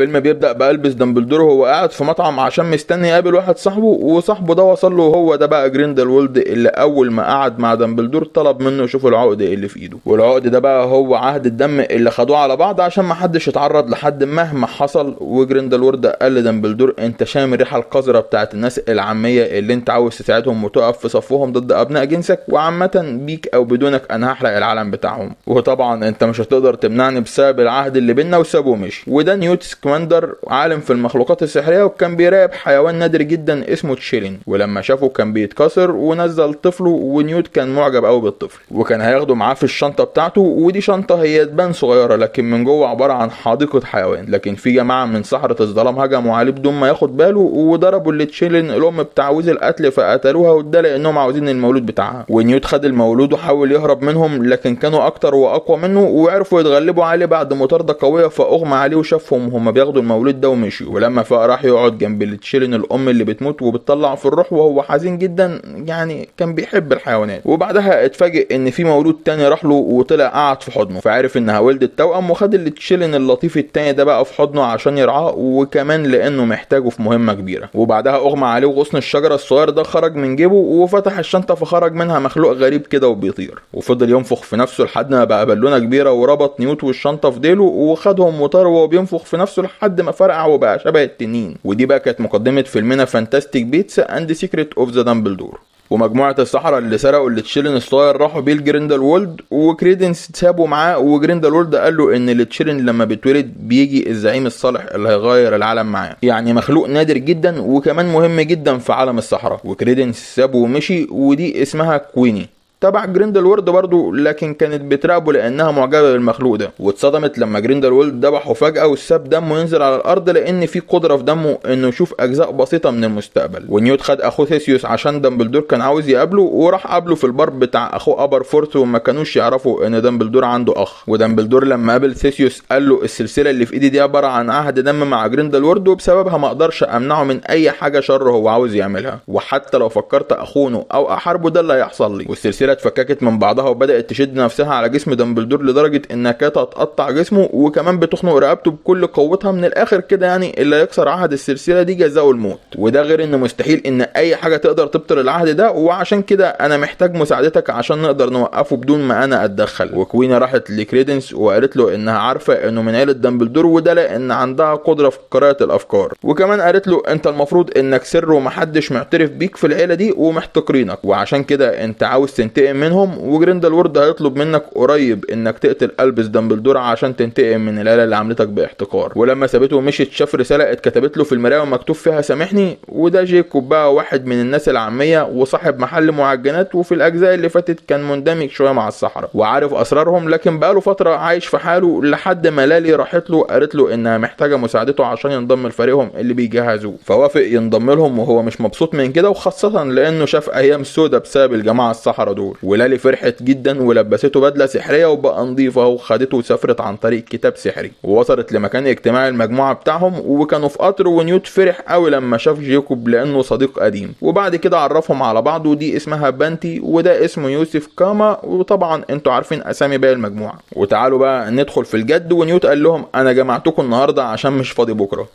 الفيلم بيبدا بالبس دامبلدور وهو قاعد في مطعم عشان مستني يقابل واحد صاحبه وصاحبه ده وصل له وهو ده بقى جريندل وولد اللي اول ما قعد مع دامبلدور طلب منه يشوف العقد اللي في ايده والعقد ده بقى هو عهد الدم اللي خدوه على بعض عشان ما حدش يتعرض لحد مهما حصل وجريندل وورد قال لدامبلدور انت شام الريحه القذره بتاعت الناس العاميه اللي انت عاوز تساعدهم وتقف في صفهم ضد ابناء جنسك وعامه بيك او بدونك انا هحرق العالم بتاعهم وطبعا انت مش هتقدر تمنعني بسبب العهد اللي بينا وسابه مشي وده نيوتسك سكواندر عالم في المخلوقات السحرية وكان بيراقب حيوان نادر جدا اسمه تشيلين ولما شافه كان بيتكسر ونزل طفله ونيوت كان معجب قوي بالطفل وكان هياخده معاه في الشنطة بتاعته ودي شنطة هي تبان صغيرة لكن من جوه عبارة عن حديقة حيوان لكن في جماعة من سحرة الظلام هجموا عليه بدون ما ياخد باله وضربوا اللي تشيلين الأم بتاع القتل فقتلوها وده لأنهم عاوزين المولود بتاعها ونيوت خد المولود وحاول يهرب منهم لكن كانوا أكتر وأقوى منه وعرفوا يتغلبوا عليه بعد مطاردة قوية فأغمى عليه وشافهم هما بياخدوا المولود ده ومشي ولما فاق راح يقعد جنب التشيلن الام اللي بتموت وبتطلع في الروح وهو حزين جدا يعني كان بيحب الحيوانات وبعدها اتفاجئ ان في مولود تاني راح له وطلع قعد في حضنه فعرف انها ولدت توأم وخد التشيلن اللطيف التاني ده بقى في حضنه عشان يرعاه وكمان لانه محتاجه في مهمه كبيره وبعدها اغمى عليه وغصن الشجره الصغير ده خرج من جيبه وفتح الشنطه فخرج منها مخلوق غريب كده وبيطير وفضل ينفخ في نفسه لحد ما بقى بالونه كبيره وربط نيوت والشنطه في ديله وخدهم وطار وهو بينفخ في نفسه لحد ما فرقع وبقى شبه التنين ودي بقى كانت مقدمه فيلمنا فانتاستيك بيتس اند سيكريت اوف ذا دامبلدور ومجموعة الصحراء اللي سرقوا التشيلن الصغير راحوا بيه لجريندل وولد وكريدنس سابوا معاه وجريندل وولد قال له ان التشيلن لما بيتولد بيجي الزعيم الصالح اللي هيغير العالم معاه يعني مخلوق نادر جدا وكمان مهم جدا في عالم الصحراء وكريدنس سابه ومشي ودي اسمها كويني تبع وورد برضه لكن كانت بتراقبه لانها معجبه بالمخلوق ده واتصدمت لما وورد ذبحه فجاه وساب دمه ينزل على الارض لان في قدره في دمه انه يشوف اجزاء بسيطه من المستقبل ونيوت خد اخوه ثيسيوس عشان دامبلدور كان عاوز يقابله وراح قابله في البار بتاع اخوه ابر فورت وما كانوش يعرفوا ان دامبلدور عنده اخ ودامبلدور لما قابل ثيسيوس قال له السلسله اللي في ايدي دي عباره عن عهد دم مع وورد وبسببها ما اقدرش امنعه من اي حاجه شر هو عاوز يعملها وحتى لو فكرت اخونه او احاربه ده اللي هيحصل لي والسلسله السلسله اتفككت من بعضها وبدات تشد نفسها على جسم دامبلدور لدرجه انها كانت هتقطع جسمه وكمان بتخنق رقبته بكل قوتها من الاخر كده يعني اللي يكسر عهد السلسله دي جزاء الموت وده غير ان مستحيل ان اي حاجه تقدر تبطل العهد ده وعشان كده انا محتاج مساعدتك عشان نقدر نوقفه بدون ما انا اتدخل وكوينا راحت لكريدنس وقالت له انها عارفه انه من عيله دامبلدور وده لان عندها قدره في قراءه الافكار وكمان قالت له انت المفروض انك سر ومحدش معترف بيك في العيله دي ومحتقرينك وعشان كده انت عاوز تنتهي تنتقم منهم وجريندل وورد هيطلب منك قريب انك تقتل البس دامبلدور عشان تنتقم من العيله اللي عملتك باحتقار ولما سابته ومشيت شاف رساله اتكتبت له في المرايه ومكتوب فيها سامحني وده جيكوب بقى واحد من الناس العاميه وصاحب محل معجنات وفي الاجزاء اللي فاتت كان مندمج شويه مع الصحراء وعارف اسرارهم لكن بقاله فتره عايش في حاله لحد ما لالي راحت له قالت له انها محتاجه مساعدته عشان ينضم لفريقهم اللي بيجهزوه فوافق ينضم لهم وهو مش مبسوط من كده وخاصه لانه شاف ايام سودة بسبب الجماعه الصحراء دول دول ولالي فرحت جدا ولبسته بدله سحريه وبقى نظيفه اهو خدته وسافرت عن طريق كتاب سحري ووصلت لمكان اجتماع المجموعه بتاعهم وكانوا في قطر ونيوت فرح قوي لما شاف جيكوب لانه صديق قديم وبعد كده عرفهم على بعض ودي اسمها بانتي وده اسمه يوسف كاما وطبعا انتوا عارفين اسامي باقي المجموعه وتعالوا بقى ندخل في الجد ونيوت قال لهم انا جمعتكم النهارده عشان مش فاضي بكره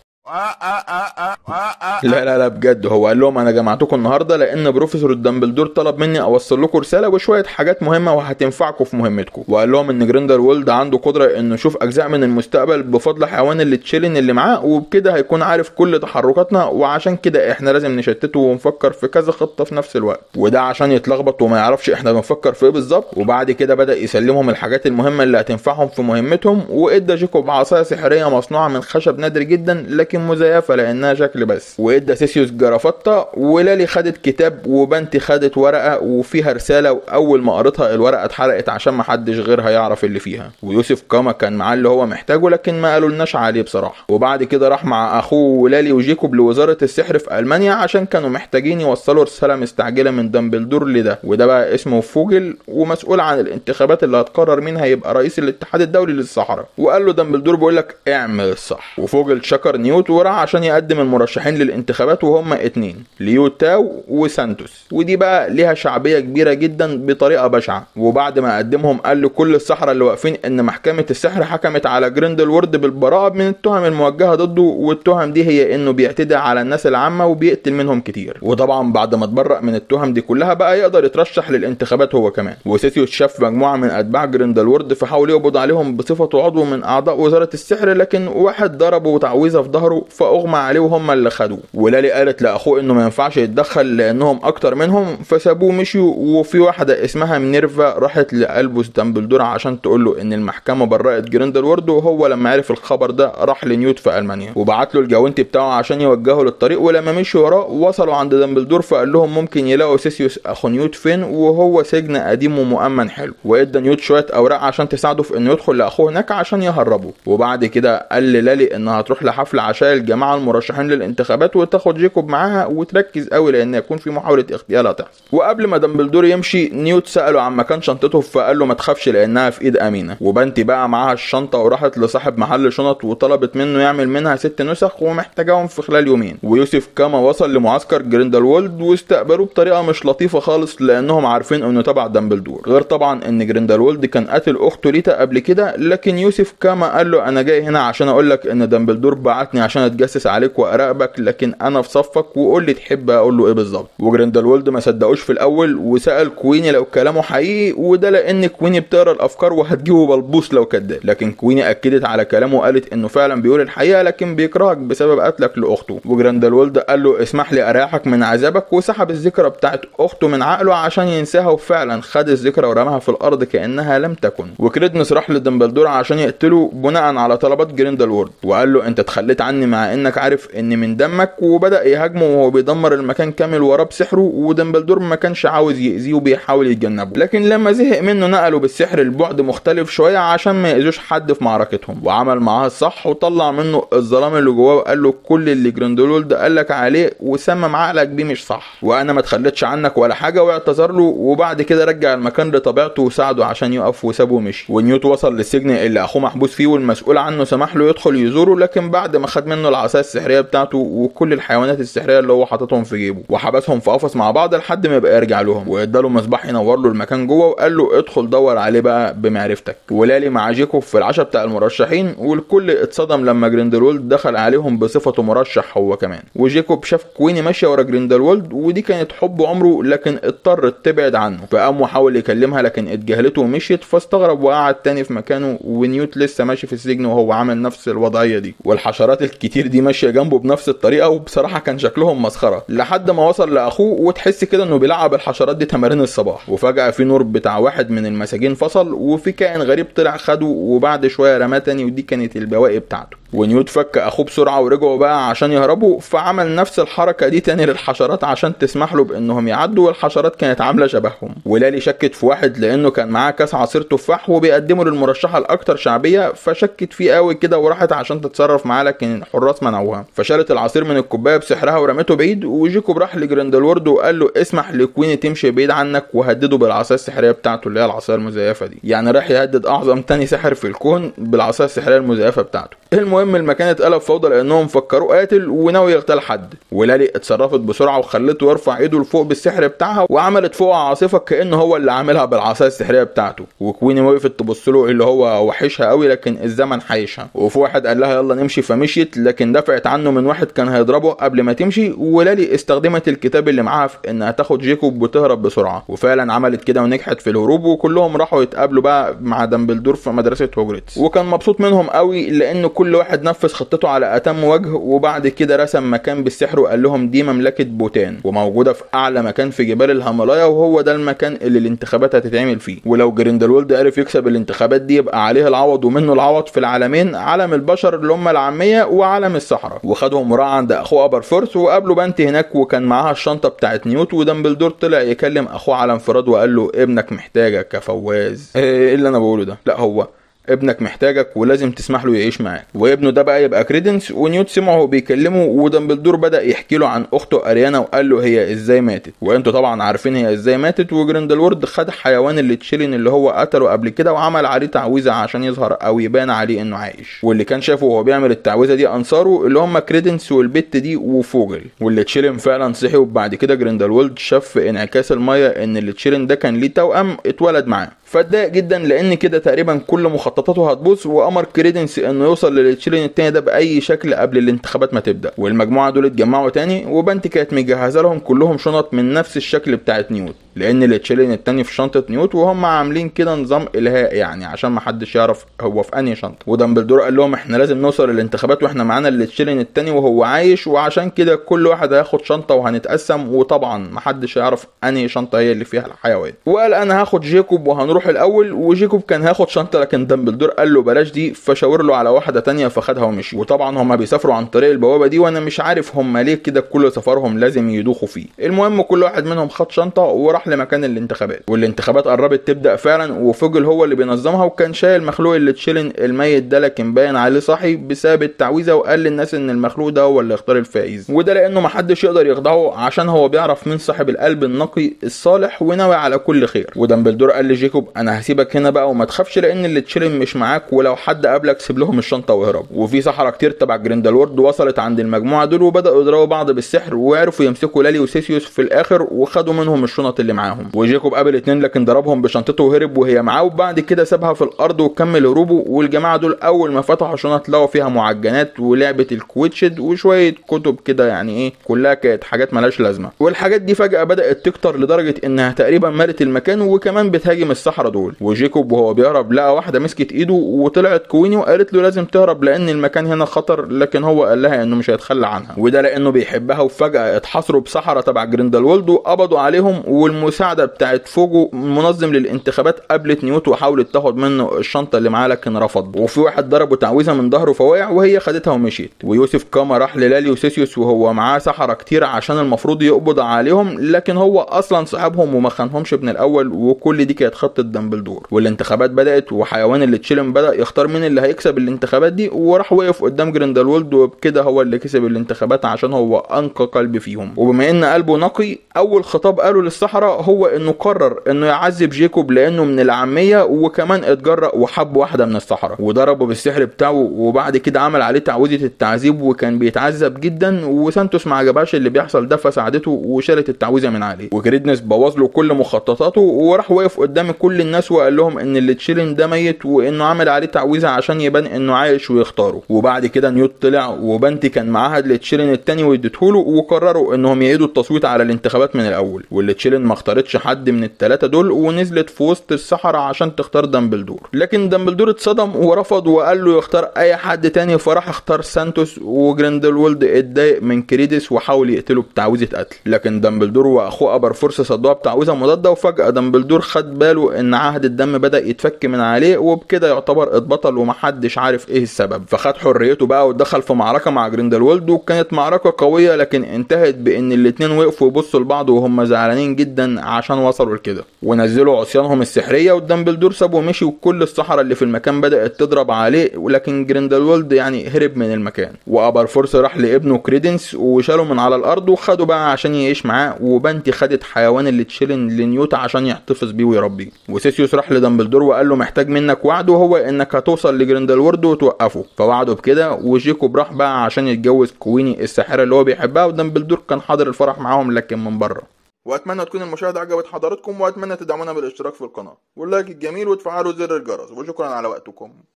لا لا لا بجد هو قال لهم انا جمعتكم النهارده لان بروفيسور الدمبلدور طلب مني اوصل لكم رساله وشويه حاجات مهمه وهتنفعكم في مهمتكم وقال لهم ان جريندر وولد عنده قدره انه يشوف اجزاء من المستقبل بفضل حيوان اللي تشيلن اللي معاه وبكده هيكون عارف كل تحركاتنا وعشان كده احنا لازم نشتته ونفكر في كذا خطه في نفس الوقت وده عشان يتلخبط وما يعرفش احنا بنفكر في ايه بالظبط وبعد كده بدا يسلمهم الحاجات المهمه اللي هتنفعهم في مهمتهم وادى جيكوب عصايه سحريه مصنوعه من خشب نادر جدا لكن مزيفه لانها شكل بس وادى سيسيوس جرافطه ولالي خدت كتاب وبنتي خدت ورقه وفيها رساله واول ما قريتها الورقه اتحرقت عشان ما حدش غيرها يعرف اللي فيها ويوسف كاما كان معاه اللي هو محتاجه لكن ما قالولناش عليه بصراحه وبعد كده راح مع اخوه ولالي وجيكوب لوزاره السحر في المانيا عشان كانوا محتاجين يوصلوا رساله مستعجله من دامبلدور لده وده بقى اسمه فوجل ومسؤول عن الانتخابات اللي هتقرر مين هيبقى رئيس الاتحاد الدولي للصحراء وقال له دامبلدور بيقول لك اعمل الصح وفوجل شكر نيوز ليو عشان يقدم المرشحين للانتخابات وهم اتنين ليو تاو وسانتوس ودي بقى ليها شعبية كبيرة جدا بطريقة بشعة وبعد ما قدمهم قال لكل الصحراء اللي واقفين ان محكمة السحر حكمت على جريندل وورد بالبراءة من التهم الموجهة ضده والتهم دي هي انه بيعتدى على الناس العامة وبيقتل منهم كتير وطبعا بعد ما اتبرأ من التهم دي كلها بقى يقدر يترشح للانتخابات هو كمان وسيتيو شاف مجموعة من اتباع جريندل وورد فحاول يقبض عليهم بصفته عضو من اعضاء وزارة السحر لكن واحد ضربه تعويذة في ظهره اتأخروا فأغمى عليه وهم اللي خدوه ولالي قالت لأخوه إنه ما ينفعش يتدخل لأنهم أكتر منهم فسابوه مشيوا وفي واحدة اسمها مينيرفا راحت لألبوس دامبلدور عشان تقول له إن المحكمة برأت جريندلورد وهو لما عرف الخبر ده راح لنيوت في ألمانيا وبعت له الجوانتي بتاعه عشان يوجهه للطريق ولما مشي وراه وصلوا عند دامبلدور فقال لهم ممكن يلاقوا سيسيوس أخو نيوت فين وهو سجن قديم ومؤمن حلو وإدى نيوت شوية أوراق عشان تساعده في إنه يدخل لأخوه هناك عشان يهربه وبعد كده قال للالي إنها هتروح لحفلة عشان الجماعه المرشحين للانتخابات وتاخد جيكوب معاها وتركز قوي لان يكون في محاوله اغتيال هتحصل وقبل ما دامبلدور يمشي نيوت ساله عن مكان شنطته فقال له ما تخافش لانها في ايد امينه وبنتي بقى معاها الشنطه وراحت لصاحب محل شنط وطلبت منه يعمل منها ست نسخ ومحتاجاهم في خلال يومين ويوسف كما وصل لمعسكر جريندلوالد واستقبلوه بطريقه مش لطيفه خالص لانهم عارفين انه تبع دامبلدور غير طبعا ان جريندلوالد كان قاتل اخته ليتا قبل كده لكن يوسف كما قال له انا جاي هنا عشان اقول لك ان دامبلدور بعتني عشان اتجسس عليك واراقبك لكن انا في صفك وقول لي تحب اقول له ايه بالظبط وجريندلولد ما صدقوش في الاول وسال كويني لو كلامه حقيقي وده لان كويني بتقرا الافكار وهتجيبه بلبوس لو كذاب لكن كويني اكدت على كلامه وقالت انه فعلا بيقول الحقيقه لكن بيكرهك بسبب قتلك لاخته وجريندلولد قال له اسمح لي اريحك من عذابك وسحب الذكرى بتاعت اخته من عقله عشان ينساها وفعلا خد الذكرى ورماها في الارض كانها لم تكن وكريدنس راح لدمبلدور عشان يقتله بناء على طلبات جريندلورد وقال له انت تخليت عني الامن يعني مع انك عارف ان من دمك وبدا يهاجمه وهو بيدمر المكان كامل وراه بسحره ودمبلدور ما كانش عاوز يأذيه وبيحاول يتجنبه لكن لما زهق منه نقله بالسحر لبعد مختلف شويه عشان ما يأذوش حد في معركتهم وعمل معاه الصح وطلع منه الظلام اللي جواه وقال له كل اللي جرندولول ده لك عليه وسمم عقلك بيه مش صح وانا ما اتخليتش عنك ولا حاجه واعتذر له وبعد كده رجع المكان لطبيعته وساعده عشان يقف وسابه ومشي ونيوت وصل للسجن اللي اخوه محبوس فيه والمسؤول عنه سمح له يدخل يزوره لكن بعد ما خد منه العصايه السحريه بتاعته وكل الحيوانات السحريه اللي هو حاططهم في جيبه وحبسهم في قفص مع بعض لحد ما يبقى يرجع لهم واداله مصباح ينور له المكان جوه وقال له ادخل دور عليه بقى بمعرفتك ولالي مع جيكوب في العشاء بتاع المرشحين والكل اتصدم لما جريندلولد دخل عليهم بصفته مرشح هو كمان وجيكوب شاف كويني ماشيه ورا جريندلولد ودي كانت حب عمره لكن اضطرت تبعد عنه فقام وحاول يكلمها لكن اتجاهلته ومشيت فاستغرب وقعد تاني في مكانه ونيوت لسه ماشي في السجن وهو عامل نفس الوضعيه دي والحشرات كتير دي ماشيه جنبه بنفس الطريقه وبصراحه كان شكلهم مسخره لحد ما وصل لاخوه وتحس كده انه بيلعب الحشرات دي تمارين الصباح وفجاه في نور بتاع واحد من المساجين فصل وفي كائن غريب طلع خده وبعد شويه رماه تاني ودي كانت البواقي بتاعته ونيوت فك اخوه بسرعه ورجعوا بقى عشان يهربوا فعمل نفس الحركه دي تاني للحشرات عشان تسمح له بانهم يعدوا والحشرات كانت عامله شبههم ولالي شكت في واحد لانه كان معاه كاس عصير تفاح وبيقدمه للمرشحه الاكثر شعبيه فشكت فيه قوي كده وراحت عشان تتصرف معاه لكن الحراس منعوها فشالت العصير من الكوبايه بسحرها ورمته بعيد وجيكوب راح لجريندلورد وقال له اسمح لكويني تمشي بعيد عنك وهدده بالعصايه السحريه بتاعته اللي هي العصايه المزيفه دي يعني راح يهدد اعظم تاني ساحر في الكون بالعصايه السحريه المزيفه بتاعته المهم المهم المكان اتقلب فوضى لانهم فكروا قاتل وناوي يغتال حد ولالي اتصرفت بسرعه وخلته يرفع ايده لفوق بالسحر بتاعها وعملت فوق عاصفه كانه هو اللي عاملها بالعصايه السحريه بتاعته وكويني وقفت تبص له اللي هو وحشها قوي لكن الزمن حايشها وفي واحد قال لها يلا نمشي فمشيت لكن دفعت عنه من واحد كان هيضربه قبل ما تمشي ولالي استخدمت الكتاب اللي معاها في انها تاخد جيكوب وتهرب بسرعه وفعلا عملت كده ونجحت في الهروب وكلهم راحوا يتقابلوا بقى مع دامبلدور في مدرسه هوجريتس وكان مبسوط منهم قوي لان كل واحد واحد نفذ خطته على أتم وجه وبعد كده رسم مكان بالسحر وقال لهم دي مملكة بوتان وموجودة في أعلى مكان في جبال الهيمالايا وهو ده المكان اللي الانتخابات هتتعمل فيه ولو جريندلولد عرف يكسب الانتخابات دي يبقى عليه العوض ومنه العوض في العالمين عالم البشر اللي هم العامية وعالم الصحراء وخدهم وراه عند أخوه أبرفورث وقابله بنت هناك وكان معاها الشنطة بتاعت نيوت ودامبلدور طلع يكلم أخوه على انفراد وقال له ابنك محتاجك يا فواز إيه اللي أنا بقوله ده لا هو ابنك محتاجك ولازم تسمح له يعيش معاك وابنه ده بقى يبقى كريدنس ونيوت سمعه بيكلمه ودمبلدور بدا يحكي له عن اخته اريانا وقال له هي ازاي ماتت وانتوا طبعا عارفين هي ازاي ماتت وجريندلورد خد حيوان اللي تشيلين اللي هو قتله قبل كده وعمل عليه تعويذه عشان يظهر او يبان عليه انه عايش واللي كان شافه وهو بيعمل التعويذه دي انصاره اللي هم كريدنس والبت دي وفوجل واللي تشيلن فعلا صحي وبعد كده جريندلورد شاف في انعكاس الميه ان اللي تشيلن ده كان ليه توأم اتولد معاه فاتضايق جدا لان كده تقريبا كل مخططاته هتبوظ وامر كريدنس انه يوصل للتشيلين التاني ده باي شكل قبل الانتخابات ما تبدا والمجموعه دول اتجمعوا تاني وبنت كانت مجهزه لهم كلهم شنط من نفس الشكل بتاعت نيوت لان الاتشيلين التاني في شنطه نيوت وهم عاملين كده نظام الهاء يعني عشان محدش يعرف هو في انهي شنطه ودامبلدور قال لهم احنا لازم نوصل للانتخابات واحنا معانا الاتشيلين التاني وهو عايش وعشان كده كل واحد هياخد شنطه وهنتقسم وطبعا محدش يعرف انهي شنطه هي اللي فيها الحيوان وقال انا هاخد جيكوب وهنروح الاول وجيكوب كان هاخد شنطه لكن دامبلدور قال له بلاش دي فشاور له على واحده تانية فخدها ومشي وطبعا هما بيسافروا عن طريق البوابه دي وانا مش عارف هما ليه كده كل سفرهم لازم يدوخوا فيه المهم كل واحد منهم خد شنطه وراح راح لمكان الانتخابات والانتخابات قربت تبدا فعلا وفوجل هو اللي بينظمها وكان شايل مخلوق اللي تشيلن الميت ده لكن باين عليه صحي بسبب التعويذه وقال للناس ان المخلوق ده هو اللي اختار الفائز وده لانه محدش يقدر يخدعه عشان هو بيعرف مين صاحب القلب النقي الصالح وناوي على كل خير ودمبلدور قال لجيكوب انا هسيبك هنا بقى وما تخافش لان اللي تشيلن مش معاك ولو حد قابلك سيب لهم الشنطه واهرب وفي صحراء كتير تبع جريندلورد وصلت عند المجموعه دول وبداوا يضربوا بعض بالسحر وعرفوا يمسكوا لالي وسيسيوس في الاخر وخدوا منهم الشنط اللي اللي معاهم وجيكوب قابل اتنين لكن ضربهم بشنطته وهرب وهي معاه وبعد كده سابها في الارض وكمل هروبه والجماعه دول اول ما فتحوا شنط لقوا فيها معجنات ولعبه الكويتشد وشويه كتب كده يعني ايه كلها كانت حاجات ملهاش لازمه والحاجات دي فجاه بدات تكتر لدرجه انها تقريبا مالت المكان وكمان بتهاجم الصحراء دول وجيكوب وهو بيهرب لقى واحده مسكت ايده وطلعت كويني وقالت له لازم تهرب لان المكان هنا خطر لكن هو قال لها انه مش هيتخلى عنها وده لانه بيحبها وفجاه اتحاصروا بصحراء تبع جريندلولد وقبضوا عليهم والم المساعده بتاعت فوجو منظم للانتخابات قابلت نيوت وحاولت تاخد منه الشنطه اللي معاه لكن رفض وفي واحد ضربه تعويذه من ظهره فوقع وهي خدتها ومشيت ويوسف كاما راح للالي وسيسيوس وهو معاه سحره كتير عشان المفروض يقبض عليهم لكن هو اصلا صاحبهم وما خانهمش من الاول وكل دي كانت خطه دامبلدور والانتخابات بدات وحيوان اللي تشيلم بدا يختار مين اللي هيكسب الانتخابات دي وراح وقف قدام جريندلولد وبكده هو اللي كسب الانتخابات عشان هو انقى قلب فيهم وبما ان قلبه نقي اول خطاب قاله للصحراء هو انه قرر انه يعذب جيكوب لانه من العاميه وكمان اتجرأ وحب واحده من الصحراء وضربه بالسحر بتاعه وبعد كده عمل عليه تعويذه التعذيب وكان بيتعذب جدا وسانتوس ما عجبهاش اللي بيحصل ده فساعدته وشالت التعويذه من عليه وجريدنس بوظ له كل مخططاته وراح وقف قدام كل الناس وقال لهم ان اللي تشيلن ده ميت وانه عمل عليه تعويذه عشان يبان انه عايش ويختاره وبعد كده نيوت طلع وبنتي كان معاها اللي تشيلن التاني واديته له وقرروا انهم يعيدوا التصويت على الانتخابات من الاول واللي تشيلن ما اختارتش حد من التلاتة دول ونزلت في وسط الصحراء عشان تختار دامبلدور لكن دامبلدور اتصدم ورفض وقال له يختار اي حد تاني فراح اختار سانتوس وجريندلولد اتضايق من كريدس وحاول يقتله بتعويذة قتل لكن دامبلدور واخوه ابر فرصة صدوها بتعويذة مضادة وفجأة دامبلدور خد باله ان عهد الدم بدأ يتفك من عليه وبكده يعتبر اتبطل ومحدش عارف ايه السبب فخد حريته بقى ودخل في معركة مع جريندلولد وكانت معركة قوية لكن انتهت بان الاتنين وقفوا يبصوا لبعض وهم زعلانين جدا عشان عشان وصلوا لكده ونزلوا عصيانهم السحريه بلدور سابه ومشي وكل الصحراء اللي في المكان بدات تضرب عليه ولكن جريندلولد يعني هرب من المكان وابر فورس راح لابنه كريدنس وشاله من على الارض وخده بقى عشان يعيش معاه وبنتي خدت حيوان اللي تشيلن لنيوت عشان يحتفظ بيه ويربيه وسيسيوس راح لدمبلدور وقال له محتاج منك وعده هو انك هتوصل لجريندلورد وتوقفه فوعده بكده وجيكوب راح بقى عشان يتجوز كويني الساحره اللي هو بيحبها ودمبلدور كان حاضر الفرح معاهم لكن من بره واتمنى تكون المشاهده عجبت حضراتكم واتمنى تدعمونا بالاشتراك في القناه واللايك الجميل وتفعلوا زر الجرس وشكرا على وقتكم